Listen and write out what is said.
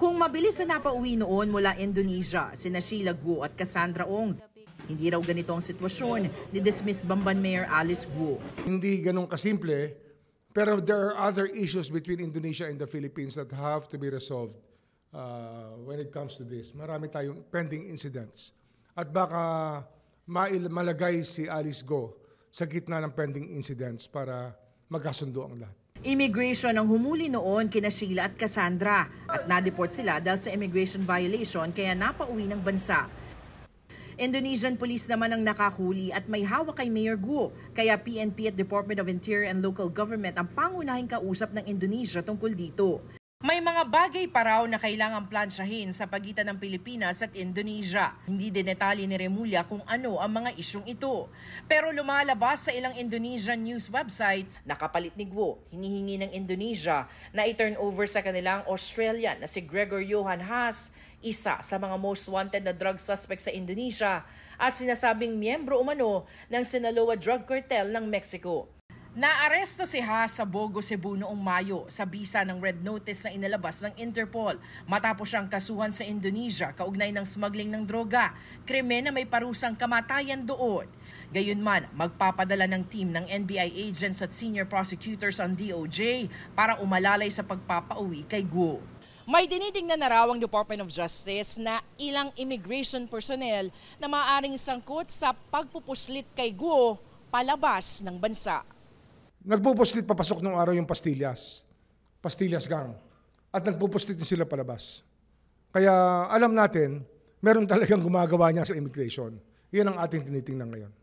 Kung mabilis na napauwi noon mula Indonesia, sina Sheila Guo at Cassandra Ong, hindi raw ganito ang sitwasyon ni dismiss Bamban Mayor Alice Guo. Hindi ganong kasimple, pero there are other issues between Indonesia and the Philippines that have to be resolved uh, when it comes to this. Marami tayong pending incidents. At baka malagay si Alice Guo sa gitna ng pending incidents para magkasundo ang lahat. Immigration ang humuli noon kina Sheila at Cassandra at na-deport sila dahil sa immigration violation kaya napauwi ng bansa. Indonesian police naman ang nakahuli at may hawak kay Mayor Guo. Kaya PNP at Department of Interior and Local Government ang pangunahing kausap ng Indonesia tungkol dito. May mga bagay pa raw na kailangang plansyahin sa pagitan ng Pilipinas at Indonesia. Hindi din detali ni Remulla kung ano ang mga isyong ito. Pero lumalabas sa ilang Indonesian news websites na kapalit ni Guo, hinihingi ng Indonesia na i-turn over sa kanilang Australian na si Gregor Johan Haas, isa sa mga most wanted na drug suspect sa Indonesia at sinasabing miyembro umano ng Sinaloa Drug Cartel ng Mexico. Naaresto si Haas sa Bogo, Cebu noong Mayo sa bisa ng red notice na inilabas ng Interpol matapos siyang kasuhan sa Indonesia kaugnay ng smuggling ng droga, krimen na may parusang kamatayan doon. Gayunman, magpapadala ng team ng NBI agents at senior prosecutors ang DOJ para umalalay sa pagpapauwi kay Guo. May dinitingnan na raw ang Department of Justice na ilang immigration personnel na maaring sangkot sa pagpupuslit kay Guo palabas ng bansa. Nagpupuslit papasok nung araw yung pastillas. Pastillas gang. At nagpupuslit din sila palabas. Kaya alam natin, meron talagang gumagawa niya sa immigration. Iyan ang ating tinitingnan ngayon.